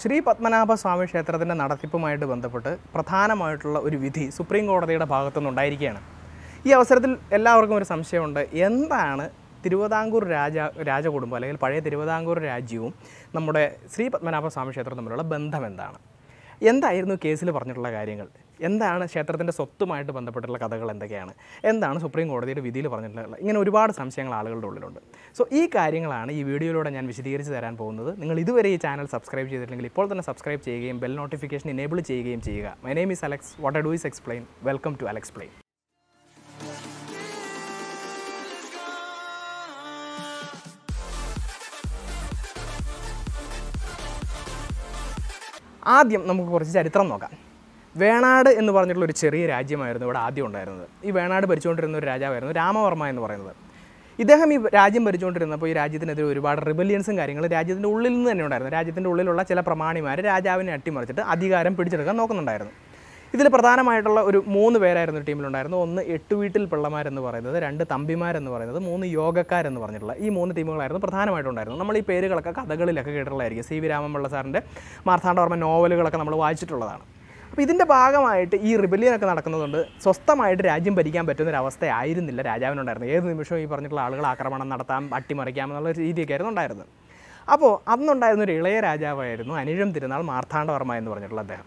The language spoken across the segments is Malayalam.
ശ്രീ പത്മനാഭ സ്വാമി ക്ഷേത്രത്തിൻ്റെ നടത്തിപ്പുമായിട്ട് ബന്ധപ്പെട്ട് പ്രധാനമായിട്ടുള്ള ഒരു വിധി സുപ്രീം കോടതിയുടെ ഭാഗത്തുനിന്നുണ്ടായിരിക്കുകയാണ് ഈ അവസരത്തിൽ എല്ലാവർക്കും ഒരു സംശയമുണ്ട് എന്താണ് തിരുവിതാംകൂർ രാജ രാജകുടുംബം അല്ലെങ്കിൽ പഴയ തിരുവിതാംകൂർ രാജ്യവും നമ്മുടെ ശ്രീ സ്വാമി ക്ഷേത്രം തമ്മിലുള്ള ബന്ധം എന്താണ് എന്തായിരുന്നു കേസിൽ പറഞ്ഞിട്ടുള്ള കാര്യങ്ങൾ എന്താണ് ക്ഷേത്രത്തിൻ്റെ സ്വത്തുമായിട്ട് ബന്ധപ്പെട്ടിട്ടുള്ള കഥകൾ എന്തൊക്കെയാണ് എന്താണ് സുപ്രീം കോടതിയുടെ വിധിയിൽ പറഞ്ഞിട്ടുള്ള ഇങ്ങനെ ഒരുപാട് സംശയങ്ങൾ ആളുകളുടെ ഉള്ളിലുണ്ട് സോ ഈ കാര്യങ്ങളാണ് ഈ വീഡിയോയിലൂടെ ഞാൻ വിശദീകരിച്ച് തരാൻ പോകുന്നത് നിങ്ങൾ ഇതുവരെ ഈ ചാനൽ സബ്സ്ക്രൈബ് ചെയ്തിട്ടില്ലെങ്കിൽ ഇപ്പോൾ തന്നെ സബ്സ്ക്രൈബ് ചെയ്യുകയും ബെൽ നോട്ടിഫിക്കേഷൻ എനേബിൾ ചെയ്യുകയും ചെയ്യുക my name is Alex what I do is explain welcome to Alex plain ആദ്യം നമുക്ക് കുറച്ച് ചരിത്രം നോക്കാം വേണാട് എന്ന് പറഞ്ഞിട്ടുള്ള ഒരു ചെറിയ രാജ്യമായിരുന്നു ഇവിടെ ആദ്യം ഉണ്ടായിരുന്നത് ഈ വേണാട് ഭരിച്ചുകൊണ്ടിരുന്ന ഒരു രാജാവായിരുന്നു രാമവർമ്മ എന്ന് പറയുന്നത് ഇദ്ദേഹം ഈ രാജ്യം ഭരിച്ചുകൊണ്ടിരുന്നപ്പോൾ ഈ രാജ്യത്തിനെതിരെ ഒരുപാട് റിബലിയൻസും കാര്യങ്ങളും രാജ്യത്തിൻ്റെ ഉള്ളിൽ നിന്ന് തന്നെ ഉണ്ടായിരുന്നു രാജ്യത്തിൻ്റെ ഉള്ളിലുള്ള ചില പ്രമാണിമാർ രാജാവിനെ അട്ടിമറിച്ചിട്ട് അധികാരം പിടിച്ചെടുക്കാൻ നോക്കുന്നുണ്ടായിരുന്നു ഇതിൽ പ്രധാനമായിട്ടുള്ള ഒരു മൂന്ന് പേരായിരുന്നു ടീമിലുണ്ടായിരുന്നു ഒന്ന് എട്ട് വീട്ടിൽ പിള്ളമാരെന്ന് പറയുന്നത് രണ്ട് തമ്പിമാരെന്ന് പറയുന്നത് മൂന്ന് യോഗക്കാരെന്ന് പറഞ്ഞിട്ടുള്ള ഈ മൂന്ന് ടീമുകളായിരുന്നു പ്രധാനമായിട്ടുണ്ടായിരുന്നു നമ്മൾ ഈ പേരുകളൊക്കെ കഥകളിലൊക്കെ കേട്ടിട്ടുള്ളതായിരിക്കും സി വി രാമൻപിള്ള സാറിൻ്റെ മാർത്താണ്ഡവർമ്മ നോവലുകളൊക്കെ നമ്മൾ വായിച്ചിട്ടുള്ളതാണ് അപ്പോൾ ഇതിൻ്റെ ഭാഗമായിട്ട് ഈ റിബല്യനൊക്കെ നടക്കുന്നതുകൊണ്ട് സ്വസ്ഥമായിട്ട് രാജ്യം ഭരിക്കാൻ പറ്റുന്ന ഒരു അവസ്ഥയായിരുന്നില്ല രാജാവിനുണ്ടായിരുന്നത് ഏത് നിമിഷവും ഈ പറഞ്ഞിട്ടുള്ള ആളുകൾ ആക്രമണം നടത്താം അട്ടിമറിക്കാം എന്നുള്ള രീതിയൊക്കെ ആയിരുന്നു ഉണ്ടായിരുന്നത് അപ്പോൾ അന്നുണ്ടായിരുന്ന ഒരു ഇളയ രാജാവായിരുന്നു അനിഴം തിരുനാൾ മാർത്താണ്ഡവർമ്മ എന്ന് പറഞ്ഞിട്ടുള്ള അദ്ദേഹം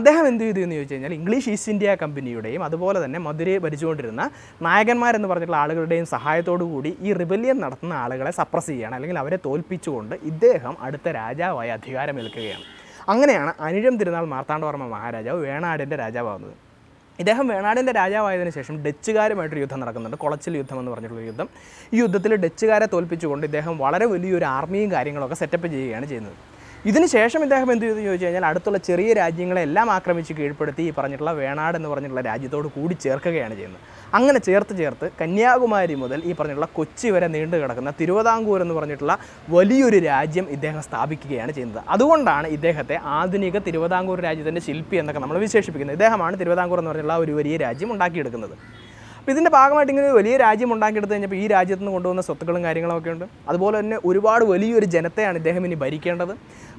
അദ്ദേഹം എന്ത് ചെയ്തു എന്ന് ചോദിച്ചു കഴിഞ്ഞാൽ ഇംഗ്ലീഷ് ഈസ്റ്റ് ഇന്ത്യ കമ്പനിയുടെയും അതുപോലെ തന്നെ മധുരയെ ഭരിച്ചുകൊണ്ടിരുന്ന നായകന്മാരെന്ന് പറഞ്ഞിട്ടുള്ള ആളുകളുടെയും സഹായത്തോടു കൂടി ഈ റിബല്യൻ നടത്തുന്ന ആളുകളെ സപ്രസ് ചെയ്യുകയാണ് അല്ലെങ്കിൽ അവരെ തോൽപ്പിച്ചുകൊണ്ട് ഇദ്ദേഹം അടുത്ത രാജാവായി അധികാരമേൽക്കുകയാണ് അങ്ങനെയാണ് അനിഴം തിരുനാൾ മാർത്താണ്ഡവർമ്മ മഹാരാജാവ് വേണാടിൻ്റെ രാജാവാകുന്നത് ഇദ്ദേഹം വേണാടിൻ്റെ രാജാവായതിനു ശേഷം ഡച്ചുകാരുമായിട്ടൊരു യുദ്ധം നടക്കുന്നുണ്ട് കൊളച്ചിൽ യുദ്ധം എന്ന് പറഞ്ഞിട്ടുള്ള യുദ്ധം ഈ യുദ്ധത്തിൽ ഡച്ചുകാരെ തോൽപ്പിച്ചുകൊണ്ട് ഇദ്ദേഹം വളരെ വലിയൊരു ആർമിയും കാര്യങ്ങളൊക്കെ സെറ്റപ്പ് ചെയ്യുകയാണ് ചെയ്യുന്നത് ഇതിനുശേഷം ഇദ്ദേഹം എന്ത് ചെയ്തു ചോദിച്ചു കഴിഞ്ഞാൽ അടുത്തുള്ള ചെറിയ രാജ്യങ്ങളെല്ലാം ആക്രമിച്ച് കീഴ്പ്പെടുത്തി ഈ പറഞ്ഞിട്ടുള്ള വേണാട് എന്ന് പറഞ്ഞിട്ടുള്ള രാജ്യത്തോട് കൂടി ചേർക്കുകയാണ് ചെയ്യുന്നത് അങ്ങനെ ചേർത്ത് ചേർത്ത് കന്യാകുമാരി മുതൽ ഈ പറഞ്ഞിട്ടുള്ള കൊച്ചി വരെ നീണ്ടു കിടക്കുന്ന തിരുവിതാംകൂർ എന്ന് പറഞ്ഞിട്ടുള്ള വലിയൊരു രാജ്യം ഇദ്ദേഹം സ്ഥാപിക്കുകയാണ് ചെയ്യുന്നത് അതുകൊണ്ടാണ് ഇദ്ദേഹത്തെ ആധുനിക തിരുവിതാംകൂർ രാജ്യത്തിൻ്റെ ശില്പി എന്നൊക്കെ നമ്മൾ വിശേഷിപ്പിക്കുന്നത് ഇദ്ദേഹമാണ് തിരുവിതാംകൂർ എന്ന് പറഞ്ഞിട്ടുള്ള ഒരു വലിയ രാജ്യം ഉണ്ടാക്കിയെടുക്കുന്നത് അപ്പോൾ ഇതിൻ്റെ ഭാഗമായിട്ട് ഇങ്ങനെ ഒരു വലിയ രാജ്യം ഉണ്ടാക്കിയെടുത്ത് കഴിഞ്ഞപ്പോൾ ഈ രാജ്യത്തുനിന്ന് നിന്ന് കൊണ്ടുവന്ന സ്വത്തുക്കളും കാര്യങ്ങളൊക്കെ ഉണ്ട് അതുപോലെ തന്നെ ഒരുപാട് വലിയൊരു ജനത്തെയാണ് ഇദ്ദേഹം ഇനി ഭരിക്കേണ്ടത്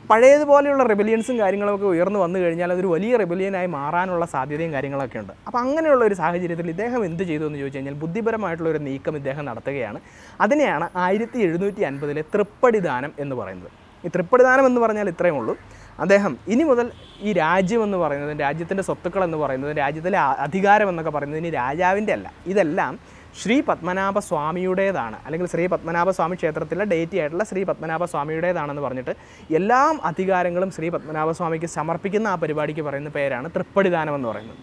പഴയതുപോലെയുള്ള റെബലിയൻസും കാര്യങ്ങളൊക്കെ ഉയർന്നു വന്നു കഴിഞ്ഞാൽ അതൊരു വലിയ റെബലിയനായി മാറാനുള്ള സാധ്യതയും കാര്യങ്ങളൊക്കെ ഉണ്ട് അപ്പോൾ അങ്ങനെയുള്ള ഒരു സാഹചര്യത്തിൽ ഇദ്ദേഹം എന്ത് ചെയ്തു എന്ന് ചോദിച്ചു കഴിഞ്ഞാൽ ബുദ്ധിപരമായിട്ടുള്ള ഒരു നീക്കം ഇദ്ദേഹം നടത്തുകയാണ് അതിനെയാണ് ആയിരത്തി എഴുന്നൂറ്റി അൻപതിലെ തൃപ്പടിദാനം എന്ന് പറയുന്നത് ഈ തൃപ്പടിദാനം എന്ന് പറഞ്ഞാൽ ഇത്രയേ ഉള്ളൂ അദ്ദേഹം ഇനി മുതൽ ഈ രാജ്യം എന്ന് പറയുന്നത് രാജ്യത്തിൻ്റെ സ്വത്തുക്കൾ എന്ന് പറയുന്നത് രാജ്യത്തിലെ അധികാരം എന്നൊക്കെ പറയുന്നത് ഇനി രാജാവിൻ്റെ അല്ല ഇതെല്ലാം ശ്രീ പത്മനാഭ സ്വാമിയുടേതാണ് അല്ലെങ്കിൽ ശ്രീ പത്മനാഭ സ്വാമി ക്ഷേത്രത്തിലെ ഡേറ്റി ആയിട്ടുള്ള ശ്രീ പത്മനാഭ സ്വാമിയുടേതാണെന്ന് പറഞ്ഞിട്ട് എല്ലാ അധികാരങ്ങളും ശ്രീ പത്മനാഭ സ്വാമിക്ക് സമർപ്പിക്കുന്ന ആ പരിപാടിക്ക് പറയുന്ന പേരാണ് തൃപ്പടിദാനം എന്ന് പറയുന്നത്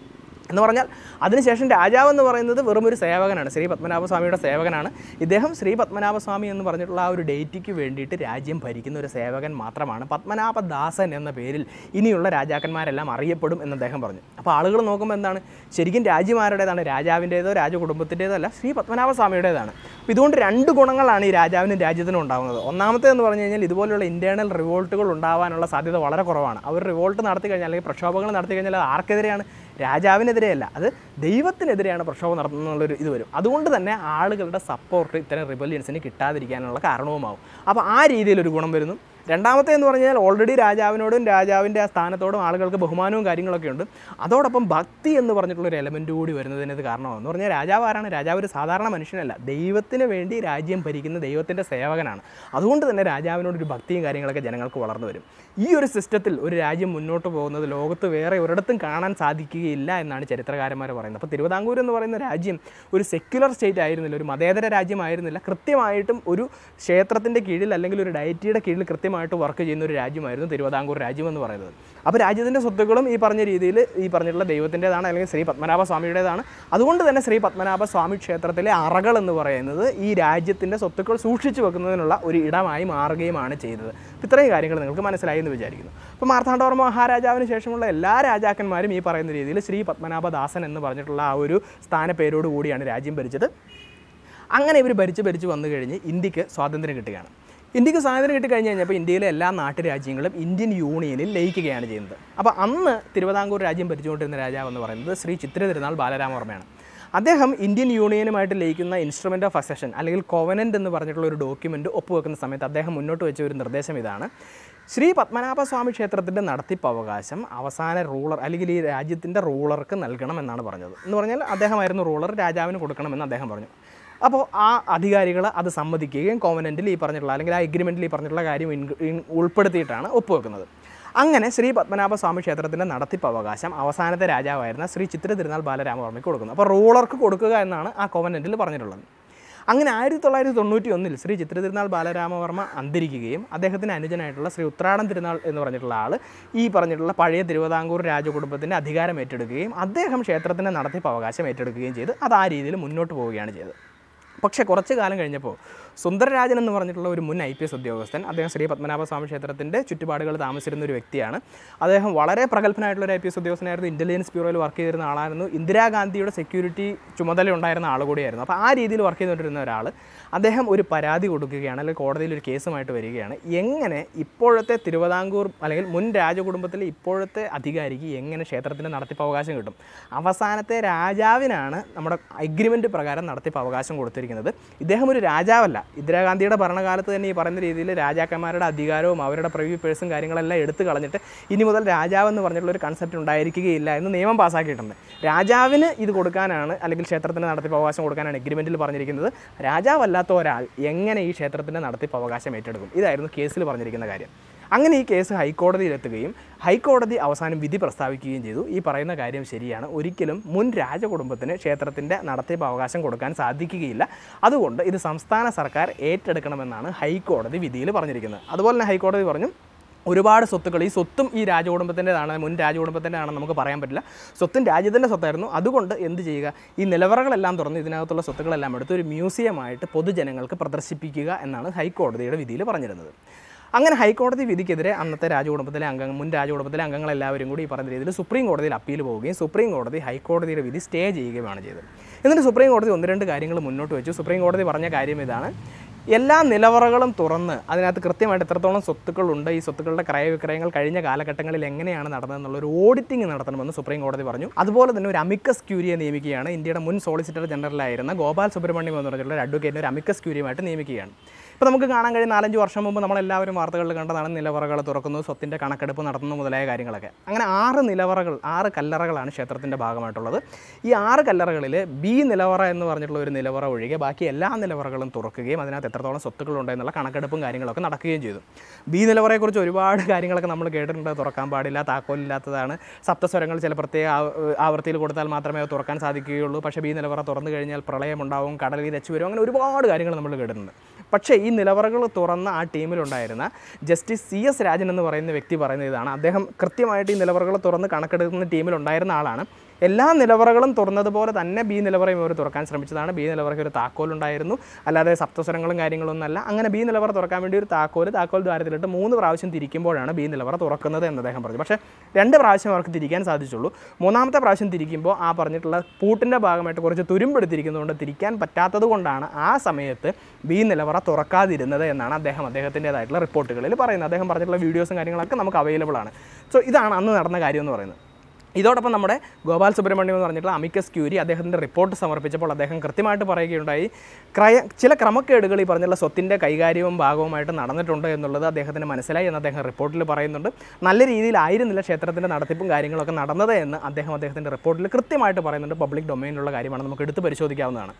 എന്ന് പറഞ്ഞാൽ അതിനുശേഷം എന്ന് പറയുന്നത് വെറും ഒരു സേവകനാണ് ശ്രീ പത്മനാഭസ്വാമിയുടെ സേവകനാണ് ഇദ്ദേഹം ശ്രീ പത്മനാഭസ്വാമി എന്ന് പറഞ്ഞിട്ടുള്ള ആ ഒരു ഡേറ്റിക്ക് വേണ്ടിയിട്ട് രാജ്യം ഭരിക്കുന്ന ഒരു സേവകൻ മാത്രമാണ് പത്മനാഭദാസൻ എന്ന പേരിൽ ഇനിയുള്ള രാജാക്കന്മാരെല്ലാം അറിയപ്പെടും എന്ന് അദ്ദേഹം പറഞ്ഞു അപ്പോൾ ആളുകൾ നോക്കുമ്പോൾ എന്താണ് ശരിക്കും രാജ്യമാരുടേതാണ് രാജാവിൻ്റേതോ രാജകുടുംബത്തിൻ്റേതോ അല്ല ശ്രീ പത്മനാഭസ്വാമിയുടേതാണ് അപ്പോൾ ഇതുകൊണ്ട് രണ്ട് ഗുണങ്ങളാണ് ഈ രാജാവിനും രാജ്യത്തിനും ഉണ്ടാകുന്നത് ഒന്നാമത്തെ എന്ന് പറഞ്ഞു കഴിഞ്ഞാൽ ഇതുപോലുള്ള ഇൻറ്റേർണൽ റിവോൾട്ടുകൾ ഉണ്ടാവാനുള്ള സാധ്യത വളരെ കുറവാണ് അവർ റിവോൾട്ട് നടത്തി കഴിഞ്ഞാൽ അല്ലെങ്കിൽ പ്രക്ഷോഭങ്ങൾ നടത്തി കഴിഞ്ഞാൽ ആർക്കെതിരെയാണ് രാജാവിനെതിരെ ദൈവത്തിനെതിരെയല്ല അത് ദൈവത്തിനെതിരെയാണ് പ്രക്ഷോഭം നടത്തുന്നതെന്നുള്ളൊരു ഇത് വരും അതുകൊണ്ട് തന്നെ ആളുകളുടെ സപ്പോർട്ട് ഇത്തരം റിബല്യൻസിന് കിട്ടാതിരിക്കാനുള്ള കാരണവുമാവും അപ്പോൾ ആ രീതിയിലൊരു ഗുണം വരുന്നു രണ്ടാമത്തെ എന്ന് പറഞ്ഞു കഴിഞ്ഞാൽ ഓൾറെഡി രാജാവിനോടും രാജാവിൻ്റെ ആ സ്ഥാനത്തോടും ആളുകൾക്ക് ബഹുമാനവും കാര്യങ്ങളൊക്കെ ഉണ്ട് അതോടൊപ്പം ഭക്തി എന്ന് പറഞ്ഞിട്ടുള്ളൊരു എലമെൻ്റ് കൂടി വരുന്നതിന് കാരണമാണെന്ന് പറഞ്ഞാൽ രാജാവ് ആരാണ് രാജാവ് ഒരു സാധാരണ മനുഷ്യനല്ല ദൈവത്തിന് വേണ്ടി രാജ്യം ഭരിക്കുന്ന ദൈവത്തിൻ്റെ സേവകനാണ് അതുകൊണ്ട് തന്നെ രാജാവിനോടൊരു ഭക്തിയും കാര്യങ്ങളൊക്കെ ജനങ്ങൾക്ക് വളർന്നു വരും ഈ ഒരു സിസ്റ്റത്തിൽ ഒരു രാജ്യം മുന്നോട്ട് പോകുന്നത് ലോകത്ത് വേറെ ഒരിടത്തും കാണാൻ സാധിക്കുകയില്ല എന്നാണ് ചരിത്രകാരന്മാർ പറയുന്നത് അപ്പോൾ തിരുവിതാംകൂർ എന്ന് പറയുന്ന രാജ്യം ഒരു സെക്യുലർ സ്റ്റേറ്റ് ആയിരുന്നില്ല ഒരു മതേതര രാജ്യമായിരുന്നില്ല കൃത്യമായിട്ടും ഒരു ക്ഷേത്രത്തിൻ്റെ കീഴിൽ അല്ലെങ്കിൽ ഒരു ഡയറ്റിയുടെ കീഴിൽ കൃത്യം കൃത്യമായിട്ട് വർക്ക് ചെയ്യുന്ന ഒരു രാജ്യമായിരുന്നു തിരുവിതാംകൂർ രാജ്യം എന്ന് പറയുന്നത് അപ്പോൾ രാജ്യത്തിൻ്റെ സ്വത്തുക്കളും ഈ പറഞ്ഞ രീതിയിൽ ഈ പറഞ്ഞിട്ടുള്ള ദൈവത്തിൻ്റെതാണ് അല്ലെങ്കിൽ ശ്രീ പത്മനാഭ സ്വാമിയുടേതാണ് അതുകൊണ്ട് തന്നെ ശ്രീ പത്മനാഭ സ്വാമി ക്ഷേത്രത്തിലെ അറകൾ എന്ന് പറയുന്നത് ഈ രാജ്യത്തിൻ്റെ സ്വത്തുക്കൾ സൂക്ഷിച്ചു വെക്കുന്നതിനുള്ള ഒരു ഇടമായി മാറുകയുമാണ് ചെയ്തത് ഇത്രയും കാര്യങ്ങൾ നിങ്ങൾക്ക് മനസ്സിലായി എന്ന് വിചാരിക്കുന്നു അപ്പോൾ മാർത്താണ്ഡവർമ്മ മഹാരാജാവിന് ശേഷമുള്ള എല്ലാ രാജാക്കന്മാരും ഈ പറയുന്ന രീതിയിൽ ശ്രീ പത്മനാഭദാസൻ എന്ന് പറഞ്ഞിട്ടുള്ള ആ ഒരു സ്ഥാനപ്പേരോടുകൂടിയാണ് കൂടിയാണ് രാജ്യം ഭരിച്ചത് അങ്ങനെ ഇവർ ഭരിച്ച് ഭരിച്ച് വന്നു കഴിഞ്ഞ് ഇന്ത്യക്ക് സ്വാതന്ത്ര്യം കിട്ടുകയാണ് ഇന്ത്യക്ക് സ്വാതന്ത്ര്യം കിട്ടിക്കഴിഞ്ഞ് കഴിഞ്ഞപ്പോൾ ഇന്ത്യയിലെ എല്ലാ നാട്ടുരാജ്യങ്ങളും ഇന്ത്യൻ യൂണിയനിൽ ലയിക്കുകയാണ് ചെയ്യുന്നത് അപ്പോൾ അന്ന് തിരുവിതാംകൂർ രാജ്യം ഭരിച്ചുകൊണ്ടിരുന്ന രാജാവ് എന്ന് പറയുന്നത് ശ്രീ ചിത്ര തിരുനാൾ ബാലരാമവർമ്മയാണ് അദ്ദേഹം ഇന്ത്യൻ യൂണിയനുമായിട്ട് ലയിക്കുന്ന ഇൻസ്ട്രുമെൻ്റ് ഓഫ് അസഷൻ അല്ലെങ്കിൽ കോവനൻ്റ് എന്ന് പറഞ്ഞിട്ടുള്ള ഒരു ഡോക്യുമെൻ്റ് ഒപ്പുവെക്കുന്ന സമയത്ത് അദ്ദേഹം മുന്നോട്ട് വെച്ച ഒരു നിർദ്ദേശം ഇതാണ് ശ്രീ പത്മനാഭസ്വാമി ക്ഷേത്രത്തിൻ്റെ നടത്തിപ്പവകാശം അവസാന റൂളർ അല്ലെങ്കിൽ ഈ രാജ്യത്തിൻ്റെ റൂളർക്ക് നൽകണമെന്നാണ് പറഞ്ഞത് എന്ന് പറഞ്ഞാൽ അദ്ദേഹമായിരുന്നു റൂളർ രാജാവിന് കൊടുക്കണമെന്ന് അദ്ദേഹം പറഞ്ഞു അപ്പോൾ ആ അധികാരികൾ അത് സമ്മതിക്കുകയും കോവനൻറ്റിൽ ഈ പറഞ്ഞിട്ടുള്ള അല്ലെങ്കിൽ ആ എഗ്രിമെൻറ്റിൽ ഈ പറഞ്ഞിട്ടുള്ള കാര്യം ഉൾപ്പെടുത്തിയിട്ടാണ് ഒപ്പുവെക്കുന്നത് അങ്ങനെ ശ്രീ സ്വാമി ക്ഷേത്രത്തിൻ്റെ നടത്തിപ്പ് അവകാശം അവസാനത്തെ രാജാവായിരുന്ന ശ്രീ ചിത്ര തിരുനാൾ ബാലരാമവർമ്മയ്ക്ക് കൊടുക്കുന്നു അപ്പോൾ റൂളർക്ക് കൊടുക്കുക എന്നാണ് ആ കോവനൻറ്റിൽ പറഞ്ഞിട്ടുള്ളത് അങ്ങനെ ആയിരത്തി തൊള്ളായിരത്തി തൊണ്ണൂറ്റി ഒന്നിൽ ശ്രീ ചിത്ര തിരുനാൾ ബാലരാമവർമ്മ അന്തരിക്കുകയും അദ്ദേഹത്തിന് അനുജനായിട്ടുള്ള ശ്രീ ഉത്രാടൻ തിരുനാൾ എന്ന് പറഞ്ഞിട്ടുള്ള ആൾ ഈ പറഞ്ഞിട്ടുള്ള പഴയ തിരുവിതാംകൂർ രാജകുടുംബത്തിൻ്റെ അധികാരം ഏറ്റെടുക്കുകയും അദ്ദേഹം ക്ഷേത്രത്തിൻ്റെ നടത്തിപ്പ് അവകാശം ഏറ്റെടുക്കുകയും ചെയ്ത് അത് ആ രീതിയിൽ മുന്നോട്ട് പോവുകയാണ് ചെയ്തത് പക്ഷേ കുറച്ച് കാലം കഴിഞ്ഞപ്പോൾ സുന്ദരരാജൻ എന്ന് പറഞ്ഞിട്ടുള്ള ഒരു മുൻ ഐ പി എസ് ഉദ്യോഗസ്ഥൻ അദ്ദേഹം ശ്രീ പത്മനാഭസ്വാമി ക്ഷേത്രത്തിൻ്റെ ചുറ്റുപാടുകൾ താമസിച്ചിരുന്ന ഒരു വ്യക്തിയാണ് അദ്ദേഹം വളരെ പ്രഗത്ഭനായിട്ടുള്ള ഒരു ഐ പി എസ് ഉദ്യോഗസ്ഥനായിരുന്നു ഇൻ്റലിജൻസ് ബ്യൂറോയിൽ വർക്ക് ചെയ്തിരുന്ന ആളായിരുന്നു ഇന്ദിരാഗാന്ധിയുടെ സെക്യൂരിറ്റി ചുമതല ഉണ്ടായിരുന്ന ആൾ കൂടിയായിരുന്നു അപ്പോൾ ആ രീതിയിൽ വർക്ക് ചെയ്തുകൊണ്ടിരുന്ന ഒരാൾ അദ്ദേഹം ഒരു പരാതി കൊടുക്കുകയാണ് അല്ലെങ്കിൽ കോടതിയിൽ ഒരു കേസുമായിട്ട് വരികയാണ് എങ്ങനെ ഇപ്പോഴത്തെ തിരുവിതാംകൂർ അല്ലെങ്കിൽ മുൻ രാജകുടുംബത്തിലെ ഇപ്പോഴത്തെ അധികാരിക്ക് എങ്ങനെ ക്ഷേത്രത്തിന് നടത്തിപ്പവകാശം കിട്ടും അവസാനത്തെ രാജാവിനാണ് നമ്മുടെ അഗ്രിമെൻറ്റ് പ്രകാരം നടത്തിപ്പവകാശം കൊടുത്തിരിക്കുന്നത് ഇദ്ദേഹം ഒരു രാജാവല്ല ഇന്ദിരാഗാന്ധിയുടെ ഭരണകാലത്ത് തന്നെ ഈ പറയുന്ന രീതിയിൽ രാജാക്കന്മാരുടെ അധികാരവും അവരുടെ പ്രൈവി പേഴ്സും കാര്യങ്ങളെല്ലാം എടുത്തു കളഞ്ഞിട്ട് ഇനി മുതൽ രാജാവെന്ന് പറഞ്ഞിട്ടുള്ള ഒരു കൺസെപ്റ്റ് ഉണ്ടായിരിക്കുകയില്ല എന്ന് നിയമം പാസ്സാക്കിയിട്ടുണ്ട് രാജാവിന് ഇത് കൊടുക്കാനാണ് അല്ലെങ്കിൽ ക്ഷേത്രത്തിൻ്റെ നടത്തിപ്പ് അവകാശം കൊടുക്കാനാണ് എഗ്രിമെൻറ്റിൽ പറഞ്ഞിരിക്കുന്നത് രാജാവല്ലാത്ത ഒരാൾ എങ്ങനെ ഈ ക്ഷേത്രത്തിൻ്റെ നടത്തിപ്പ് അവകാശം ഏറ്റെടുക്കും ഇതായിരുന്നു കേസിൽ പറഞ്ഞിരിക്കുന്ന കാര്യം അങ്ങനെ ഈ കേസ് ഹൈക്കോടതിയിലെത്തുകയും ഹൈക്കോടതി അവസാനം വിധി പ്രസ്താവിക്കുകയും ചെയ്തു ഈ പറയുന്ന കാര്യം ശരിയാണ് ഒരിക്കലും മുൻ രാജകുടുംബത്തിന് ക്ഷേത്രത്തിൻ്റെ നടത്തിപ്പ് അവകാശം കൊടുക്കാൻ സാധിക്കുകയില്ല അതുകൊണ്ട് ഇത് സംസ്ഥാന സർക്കാർ ഏറ്റെടുക്കണമെന്നാണ് ഹൈക്കോടതി വിധിയിൽ പറഞ്ഞിരിക്കുന്നത് അതുപോലെ തന്നെ ഹൈക്കോടതി പറഞ്ഞു ഒരുപാട് സ്വത്തുക്കൾ ഈ സ്വത്തും ഈ രാജകുടുംബത്തിൻ്റെതാണ് മുൻ രാജകുടുംബത്തിൻ്റെതാണെന്ന് നമുക്ക് പറയാൻ പറ്റില്ല സ്വത്തും രാജ്യത്തിൻ്റെ സ്വത്തായിരുന്നു അതുകൊണ്ട് എന്ത് ചെയ്യുക ഈ നിലവറകളെല്ലാം തുറന്ന് ഇതിനകത്തുള്ള സ്വത്തുക്കളെല്ലാം എടുത്ത് ഒരു മ്യൂസിയമായിട്ട് പൊതുജനങ്ങൾക്ക് പ്രദർശിപ്പിക്കുക എന്നാണ് ഹൈക്കോടതിയുടെ വിധിയിൽ പറഞ്ഞിരുന്നത് അങ്ങനെ ഹൈക്കോടതി വിധിക്കെതിരെ അന്നത്തെ രാജകുടുംബത്തിലെ അംഗങ്ങൾ മുൻ രാജകുടുംബത്തിലെ അംഗങ്ങളെല്ലാവരും കൂടി ഈ പറഞ്ഞ രീതിയിൽ സുപ്രീം കോടതിയിൽ അപ്പീൽ പോവുകയും സുപ്രീം കോടതി ഹൈക്കോടതിയുടെ വിധി സ്റ്റേ ചെയ്യുകയുമാണ് ചെയ്തത് എന്നിട്ട് സുപ്രീം കോടതി ഒന്ന് രണ്ട് കാര്യങ്ങൾ മുന്നോട്ട് വെച്ചു സുപ്രീം കോടതി പറഞ്ഞ കാര്യം ഇതാണ് എല്ലാ നിലവറകളും തുറന്ന് അതിനകത്ത് കൃത്യമായിട്ട് എത്രത്തോളം സ്വത്തുക്കളുണ്ട് ഈ സ്വത്തുക്കളുടെ ക്രയവിക്രയങ്ങൾ കഴിഞ്ഞ കാലഘട്ടങ്ങളിൽ എങ്ങനെയാണ് നടന്നതെന്നുള്ള ഒരു ഓഡിറ്റിംഗ് നടത്തണമെന്ന് സുപ്രീം കോടതി പറഞ്ഞു അതുപോലെ തന്നെ ഒരു അമിക്കസ് ക്യൂരിയെ നിയമിക്കുകയാണ് ഇന്ത്യയുടെ മുൻ സോളിസിറ്റർ ജനറലായിരുന്ന ഗോപാൽ സുബ്രഹ്മണ്യം എന്ന് പറഞ്ഞിട്ടുള്ള ഒരു അഡ്വക്കേറ്റിന് ഒരു അമിക്കസ് ക്യൂരിയുമായിട്ട് നിയമിക്കുകയാണ് ഇപ്പോൾ നമുക്ക് കാണാൻ കഴിയും നാലഞ്ച് വർഷം മുമ്പ് നമ്മളെല്ലാവരും വാർത്തകളിൽ കണ്ടതാണ് നിലവറകൾ തുറക്കുന്നു സ്വത്തിൻ്റെ കണക്കെടുപ്പ് നടത്തുന്നു മുതലായ കാര്യങ്ങളൊക്കെ അങ്ങനെ ആറ് നിലവറകൾ ആറ് കല്ലറകളാണ് ക്ഷേത്രത്തിൻ്റെ ഭാഗമായിട്ടുള്ളത് ഈ ആറ് കല്ലറകളിൽ ബി നിലവറ എന്ന് പറഞ്ഞിട്ടുള്ള ഒരു നിലവറ ഒഴികെ ബാക്കി എല്ലാ നിലവറകളും തുറക്കുകയും അതിനകത്ത് എത്രത്തോളം സ്വത്തുക്കളുണ്ടെന്നുള്ള കണക്കെടുപ്പും കാര്യങ്ങളൊക്കെ നടക്കുകയും ചെയ്തു ബി നിലവറയെക്കുറിച്ച് ഒരുപാട് കാര്യങ്ങളൊക്കെ നമ്മൾ കേട്ടിട്ടുണ്ട് തുറക്കാൻ പാടില്ല താക്കോലില്ലാത്തതാണ് സപ്തസ്വരങ്ങൾ ചില പ്രത്യേക ആവൃത്തിയിൽ കൊടുത്താൽ മാത്രമേ തുറക്കാൻ സാധിക്കുകയുള്ളൂ പക്ഷേ ബി നിലവറ തുറന്നു കഴിഞ്ഞാൽ പ്രളയമുണ്ടാവും കടലിൽ രച്ചു വരും അങ്ങനെ ഒരുപാട് കാര്യങ്ങൾ നമ്മൾ കേട്ടിട്ടുണ്ട് പക്ഷേ ഈ നിലവറകൾ തുറന്ന ആ ടീമിലുണ്ടായിരുന്ന ജസ്റ്റിസ് സി എസ് രാജൻ എന്ന് പറയുന്ന വ്യക്തി പറയുന്ന ഇതാണ് അദ്ദേഹം കൃത്യമായിട്ട് ഈ നിലവറകൾ തുറന്ന് കണക്കെടുക്കുന്ന ടീമിലുണ്ടായിരുന്ന ആളാണ് എല്ലാ നിലവറകളും തുറന്നതുപോലെ തന്നെ ബി നിലവറയും അവർ തുറക്കാൻ ശ്രമിച്ചതാണ് ബി നിലവറയ്ക്ക് ഒരു താക്കോലുണ്ടായിരുന്നു അല്ലാതെ സപ്തസ്വരങ്ങളും കാര്യങ്ങളൊന്നും അല്ല അങ്ങനെ ബി നിലവറ തുറക്കാൻ വേണ്ടി ഒരു താക്കോൽ താക്കോൽ ദ്വാരത്തിലിട്ട് മൂന്ന് പ്രാവശ്യം തിരിക്കുമ്പോഴാണ് ബി നിലവറ തുറക്കുന്നത് എന്ന് അദ്ദേഹം പറഞ്ഞു പക്ഷേ രണ്ട് പ്രാവശ്യം അവർക്ക് തിരിക്കാൻ സാധിച്ചുള്ളൂ മൂന്നാമത്തെ പ്രാവശ്യം തിരിക്കുമ്പോൾ ആ പറഞ്ഞിട്ടുള്ള പൂട്ടിൻ്റെ ഭാഗമായിട്ട് കുറച്ച് തുരുമ്പെടുത്തിരിക്കുന്നതുകൊണ്ട് തിരിക്കാൻ പറ്റാത്തതുകൊണ്ടാണ് ആ സമയത്ത് ബി നിലവറ തുറക്കാതിരുന്നത് എന്നാണ് അദ്ദേഹം അദ്ദേഹത്തിൻ്റേതായിട്ടുള്ള റിപ്പോർട്ടുകളിൽ പറയുന്നത് അദ്ദേഹം പറഞ്ഞിട്ടുള്ള വീഡിയോസും കാര്യങ്ങളൊക്കെ നമുക്ക് അവൈലബിൾ ആണ് സോ ഇതാണ് അന്ന് നടന്ന കാര്യം എന്ന് പറയുന്നത് ഇതോടൊപ്പം നമ്മുടെ ഗോപാൽ സുബ്രഹ്മണ്യം എന്ന് പറഞ്ഞിട്ടുള്ള അമിക്കസ് ക്യൂരി അദ്ദേഹത്തിൻ്റെ റിപ്പോർട്ട് സമർപ്പിച്ചപ്പോൾ അദ്ദേഹം കൃത്യമായിട്ട് പറയുകയുണ്ടായി ക്രയ ചില ക്രമക്കേടുകൾ ഈ പറഞ്ഞുള്ള സ്വത്തിൻ്റെ കൈകാര്യവും ഭാഗവുമായിട്ട് നടന്നിട്ടുണ്ട് എന്നുള്ളത് അദ്ദേഹത്തിന് മനസ്സിലായി എന്ന് അദ്ദേഹം റിപ്പോർട്ടിൽ പറയുന്നുണ്ട് നല്ല രീതിയിലായിരുന്നില്ല ക്ഷേത്രത്തിൻ്റെ നടത്തിപ്പും കാര്യങ്ങളൊക്കെ നടന്നത് എന്ന് അദ്ദേഹം അദ്ദേഹത്തിൻ്റെ റിപ്പോർട്ടിൽ കൃത്യമായിട്ട് പറയുന്നുണ്ട് പബ്ലിക് ഡൊമൈനിലുള്ള കാര്യമാണ് നമുക്ക് എടുത്ത് പരിശോധിക്കാവുന്നതാണ്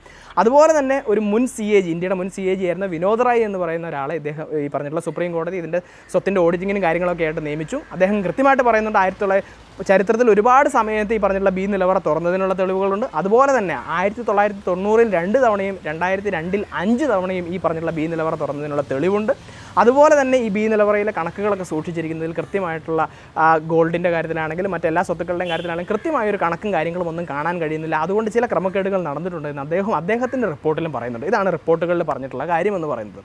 അതുപോലെ തന്നെ ഒരു മുൻ സി എ ജി ഇന്ത്യയുടെ മുൻ സി എ ജി ആയിരുന്ന വിനോദ് റായ് എന്ന് പറയുന്ന ഒരാളെ ഇദ്ദേഹം ഈ പറഞ്ഞിട്ടുള്ള സുപ്രീം കോടതി ഇതിൻ്റെ സ്വത്തിൻ്റെ ഓഡിറ്റിങ്ങിനും കാര്യങ്ങളൊക്കെ ആയിട്ട് നിയമിച്ചു അദ്ദേഹം കൃത്യമായിട്ട് പറയുന്നുണ്ട് ആയിരത്തി തൊള്ളായിരത്തി ചരിത്രത്തിൽ ഒരു ഒരുപാട് സമയത്ത് ഈ പറഞ്ഞിട്ടുള്ള ബി നിലവറ തുറന്നതിനുള്ള തെളിവുകളുണ്ട് അതുപോലെ തന്നെ ആയിരത്തി തൊള്ളായിരത്തി തൊണ്ണൂറിൽ രണ്ട് തവണയും രണ്ടായിരത്തി രണ്ടിൽ അഞ്ച് തവണയും ഈ പറഞ്ഞിട്ടുള്ള ബി നിലവറ തുറന്നതിനുള്ള തെളിവുണ്ട് അതുപോലെ തന്നെ ഈ ബി നിലവറയിലെ കണക്കുകളൊക്കെ സൂക്ഷിച്ചിരിക്കുന്നതിൽ കൃത്യമായിട്ടുള്ള ഗോൾഡിൻ്റെ കാര്യത്തിലാണെങ്കിലും മറ്റെല്ലാ സ്വത്തുക്കളുടെയും കാര്യത്തിലാണെങ്കിലും കൃത്യമായൊരു കണക്കും കാര്യങ്ങളും ഒന്നും കാണാൻ കഴിയുന്നില്ല അതുകൊണ്ട് ചില ക്രമക്കേടുകൾ നടന്നിട്ടുണ്ടെന്ന് അദ്ദേഹം അദ്ദേഹത്തിൻ്റെ റിപ്പോർട്ടിലും പറയുന്നുണ്ട് ഇതാണ് റിപ്പോർട്ടുകളിൽ പറഞ്ഞിട്ടുള്ള കാര്യമെന്ന് പറയുന്നത്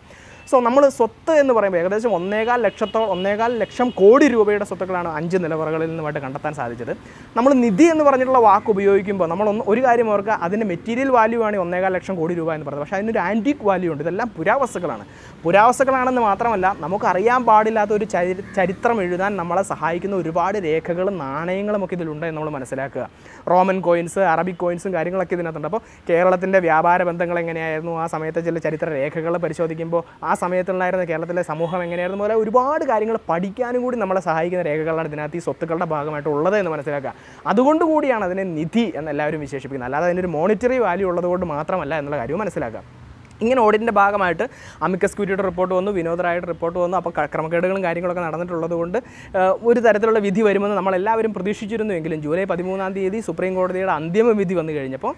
സോ നമ്മൾ സ്വത്ത് എന്ന് പറയുമ്പോൾ ഏകദേശം ഒന്നേകാൽ ലക്ഷത്തോളം ഒന്നേകാൽ ലക്ഷം കോടി രൂപയുടെ സ്വത്തുക്കളാണ് അഞ്ച് നിലവറകളിൽ നിന്നുമായിട്ട് കണ്ടെത്താൻ സാധിച്ചത് നമ്മൾ നിധി എന്ന് പറഞ്ഞിട്ടുള്ള വാക്ക് ഉപയോഗിക്കുമ്പോൾ നമ്മൾ ഒന്ന് ഒരു കാര്യം ഓർക്കുക അതിൻ്റെ മെറ്റീരിയൽ വാല്യൂ ആണ് ഒന്നേകാൽ ലക്ഷം കോടി രൂപ എന്ന് പറയുന്നത് പക്ഷേ അതിനൊരു ആൻറ്റിക് വാല്യൂ ഉണ്ട് ഇതെല്ലാം പുരാവസ്തുക്കളാണ് പുരാവസ്തുക്കളാണെന്ന് മാത്രമല്ല നമുക്കറിയാൻ പാടില്ലാത്ത ഒരു ചരിത്രം എഴുതാൻ നമ്മളെ സഹായിക്കുന്ന ഒരുപാട് രേഖകളും നാണയങ്ങളും ഒക്കെ ഇതിലുണ്ട് എന്ന് നമ്മൾ മനസ്സിലാക്കുക റോമൻ കോയിൻസ് അറബിക് കോയിൻസും കാര്യങ്ങളൊക്കെ ഇതിനകത്തുണ്ട് അപ്പോൾ കേരളത്തിൻ്റെ വ്യാപാര ബന്ധങ്ങൾ എങ്ങനെയായിരുന്നു ആ സമയത്തെ ചില ചരിത്ര രേഖകൾ പരിശോധിക്കുമ്പോൾ ആ സമയത്തുണ്ടായിരുന്ന കേരളത്തിലെ സമൂഹം എങ്ങനെയായിരുന്നു പോലെ ഒരുപാട് കാര്യങ്ങൾ പഠിക്കാനും കൂടി നമ്മളെ സഹായിക്കുന്ന രേഖകളാണ് ഇതിനകത്ത് ഈ സ്വത്തുക്കളുടെ ഭാഗമായിട്ട് എന്ന് മനസ്സിലാക്കുക അതുകൊണ്ട് കൂടിയാണ് അതിനെ നിധി എന്നെല്ലാവരും വിശേഷിപ്പിക്കുന്നത് അല്ലാതെ അതിനൊരു മോണിറ്ററി വാല്യൂ ഉള്ളതുകൊണ്ട് മാത്രമല്ല എന്നുള്ള കാര്യവും മനസ്സിലാക്കുക ഇങ്ങനെ ഓഡിറ്റിൻ്റെ ഭാഗമായിട്ട് അമിക്കസ് ക്യൂരിയുടെ റിപ്പോർട്ട് വന്നു വിനോദ് റായുടെ റിപ്പോർട്ട് വന്നു അപ്പോൾ ക്രമക്കേടുകളും കാര്യങ്ങളൊക്കെ നടന്നിട്ടുള്ളതുകൊണ്ട് ഒരു തരത്തിലുള്ള വിധി വരുമെന്ന് നമ്മളെല്ലാവരും പ്രതീക്ഷിച്ചിരുന്നു എങ്കിലും ജൂലൈ പതിമൂന്നാം തീയതി സുപ്രീം കോടതിയുടെ അന്തിമ വിധി വന്നു കഴിഞ്ഞപ്പോൾ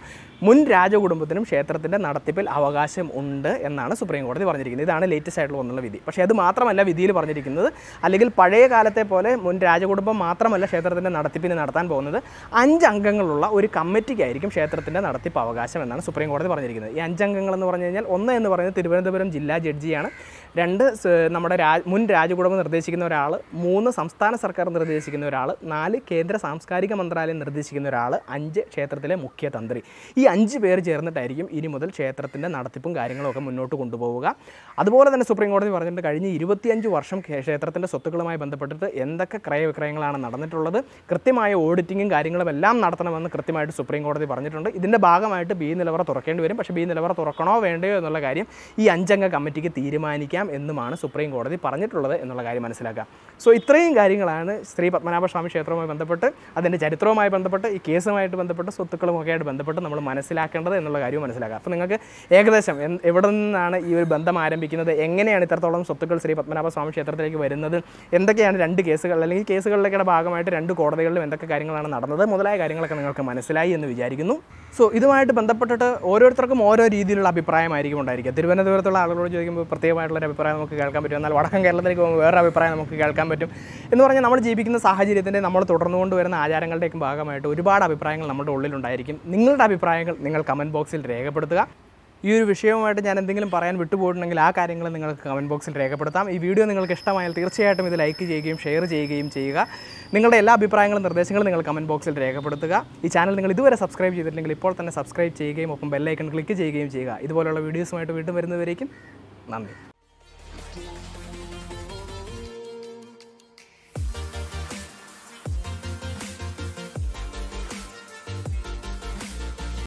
മുൻ രാജകുടുംബത്തിനും ക്ഷേത്രത്തിൻ്റെ നടത്തിപ്പിൽ അവകാശം ഉണ്ട് എന്നാണ് സുപ്രീം കോടതി പറഞ്ഞിരിക്കുന്നത് ഇതാണ് ലേറ്റസ്റ്റ് ആയിട്ടുള്ള വന്നുള്ള വിധി പക്ഷേ അത് മാത്രമല്ല വിധിയിൽ പറഞ്ഞിരിക്കുന്നത് അല്ലെങ്കിൽ പഴയ കാലത്തെ പോലെ മുൻ രാജകുടുംബം മാത്രമല്ല ക്ഷേത്രത്തിൻ്റെ നടത്തിപ്പിന് നടത്താൻ പോകുന്നത് അഞ്ച് അംഗങ്ങളുള്ള ഒരു കമ്മിറ്റിക്കായിരിക്കും ക്ഷേത്രത്തിൻ്റെ നടത്തിപ്പ് അവകാശം എന്നാണ് സുപ്രീം കോടതി പറഞ്ഞിരിക്കുന്നത് ഈ അഞ്ചംഗങ്ങൾ എന്ന് പറഞ്ഞു കഴിഞ്ഞാൽ ഒന്ന് എന്ന് പറയുന്നത് തിരുവനന്തപുരം ജില്ലാ ജഡ്ജിയാണ് രണ്ട് നമ്മുടെ രാജ് മുൻ രാജകുടുംബം നിർദ്ദേശിക്കുന്ന ഒരാൾ മൂന്ന് സംസ്ഥാന സർക്കാർ നിർദ്ദേശിക്കുന്ന ഒരാൾ നാല് കേന്ദ്ര സാംസ്കാരിക മന്ത്രാലയം നിർദ്ദേശിക്കുന്ന ഒരാൾ അഞ്ച് ക്ഷേത്രത്തിലെ മുഖ്യ തന്ത്രി ഈ അഞ്ച് പേർ ചേർന്നിട്ടായിരിക്കും ഇനി മുതൽ ക്ഷേത്രത്തിൻ്റെ നടത്തിപ്പും കാര്യങ്ങളൊക്കെ മുന്നോട്ട് കൊണ്ടുപോവുക അതുപോലെ തന്നെ സുപ്രീം കോടതി പറഞ്ഞിട്ടുണ്ട് കഴിഞ്ഞ ഇരുപത്തിയഞ്ച് വർഷം ക്ഷേത്രത്തിൻ്റെ സ്വത്തുക്കളുമായി ബന്ധപ്പെട്ടിട്ട് എന്തൊക്കെ ക്രയവിക്രയങ്ങളാണ് നടന്നിട്ടുള്ളത് കൃത്യമായ ഓഡിറ്റിങ്ങും കാര്യങ്ങളും എല്ലാം നടത്തണമെന്ന് കൃത്യമായിട്ട് സുപ്രീം കോടതി പറഞ്ഞിട്ടുണ്ട് ഇതിൻ്റെ ഭാഗമായിട്ട് ബി നിലവറ തുറക്കേണ്ടി വരും പക്ഷേ ബി നിലവറ തുറക്കണോ വേണ്ടയോ എന്നുള്ള കാര്യം ഈ അഞ്ചംഗ കമ്മിറ്റിക്ക് തീരുമാനിക്കാം ചെയ്യാം എന്നുമാണ് സുപ്രീം കോടതി പറഞ്ഞിട്ടുള്ളത് എന്നുള്ള കാര്യം മനസ്സിലാക്കുക സോ ഇത്രയും കാര്യങ്ങളാണ് ശ്രീ പത്മനാഭസ്വാമി ക്ഷേത്രവുമായി ബന്ധപ്പെട്ട് അതിൻ്റെ ചരിത്രവുമായി ബന്ധപ്പെട്ട് ഈ കേസുമായിട്ട് ബന്ധപ്പെട്ട് സ്വത്തുക്കളുമൊക്കെ ആയിട്ട് ബന്ധപ്പെട്ട് നമ്മൾ മനസ്സിലാക്കേണ്ടത് എന്നുള്ള കാര്യം മനസ്സിലാക്കുക അപ്പോൾ നിങ്ങൾക്ക് ഏകദേശം എവിടെ നിന്നാണ് ഈ ഒരു ബന്ധം ആരംഭിക്കുന്നത് എങ്ങനെയാണ് ഇത്രത്തോളം സ്വത്തുക്കൾ ശ്രീ പത്മനാഭസ്വാമി ക്ഷേത്രത്തിലേക്ക് വരുന്നത് എന്തൊക്കെയാണ് രണ്ട് കേസുകൾ അല്ലെങ്കിൽ കേസുകളിലേക്കുടെ ഭാഗമായിട്ട് രണ്ട് കോടതികളിലും എന്തൊക്കെ കാര്യങ്ങളാണ് നടന്നത് മുതലായ കാര്യങ്ങളൊക്കെ നിങ്ങൾക്ക് മനസ്സിലായി എന്ന് വിചാരിക്കുന്നു സോ ഇതുമായിട്ട് ബന്ധപ്പെട്ടിട്ട് ഓരോരുത്തർക്കും ഓരോ രീതിയിലുള്ള അഭിപ്രായമായിരിക്കും ഉണ്ടായിരിക്കുക തിരുവനന്തപുരത്തുള്ള ആളുകളോട് ചോദിക്കുമ്പോൾ പ്രത്യേകമായിട്ടുള്ള ഒരു അഭിപ്രായം നമുക്ക് കേൾക്കാൻ പറ്റും എന്നാൽ വടക്കൻ കേരളത്തിലേക്ക് പോകുമ്പോൾ വേറെ അഭിപ്രായം നമുക്ക് കേൾക്കാൻ പറ്റും എന്ന് പറഞ്ഞാൽ നമ്മൾ ജീവിക്കുന്ന സാഹചര്യത്തിൻ്റെ നമ്മൾ തുടർന്നു കൊണ്ടുവരുന്ന ആചാരങ്ങളുടെയൊക്കെ ഭാഗമായിട്ട് ഒരുപാട് അഭിപ്രായങ്ങൾ നമ്മുടെ ഉള്ളിലുണ്ടായിരിക്കും നിങ്ങളുടെ അഭിപ്രായങ്ങൾ നിങ്ങൾ കമൻറ്റ് ബോക്സിൽ രേഖപ്പെടുത്തുക ഈ ഒരു വിഷയവുമായിട്ട് ഞാൻ എന്തെങ്കിലും പറയാൻ വിട്ടുപോയിട്ടുണ്ടെങ്കിൽ ആ കാര്യങ്ങൾ നിങ്ങൾക്ക് കമൻറ്റ് ബോക്സിൽ രേഖപ്പെടുത്താം ഈ വീഡിയോ നിങ്ങൾക്ക് ഇഷ്ടമായാൽ തീർച്ചയായിട്ടും ഇത് ലൈക്ക് ചെയ്യുകയും ഷെയർ ചെയ്യുകയും ചെയ്യുക നിങ്ങളുടെ എല്ലാ അഭിപ്രായങ്ങളും നിർദ്ദേശങ്ങളും നിങ്ങൾ കമൻറ്റ് ബോക്സിൽ രേഖപ്പെടുത്തുക ഈ ചാനൽ നിങ്ങൾ ഇതുവരെ സബ്സ്ക്രൈബ് ചെയ്തിട്ടില്ലെങ്കിൽ ഇപ്പോൾ തന്നെ സബ്സ്ക്രൈബ് ചെയ്യുകയും ഒപ്പം ബെല്ലൈക്കൺ ക്ലിക്ക് ചെയ്യുകയും ചെയ്യുക ഇതുപോലുള്ള വീഡിയോസുമായിട്ട് വീണ്ടും വരുന്നവരേക്കും നന്ദി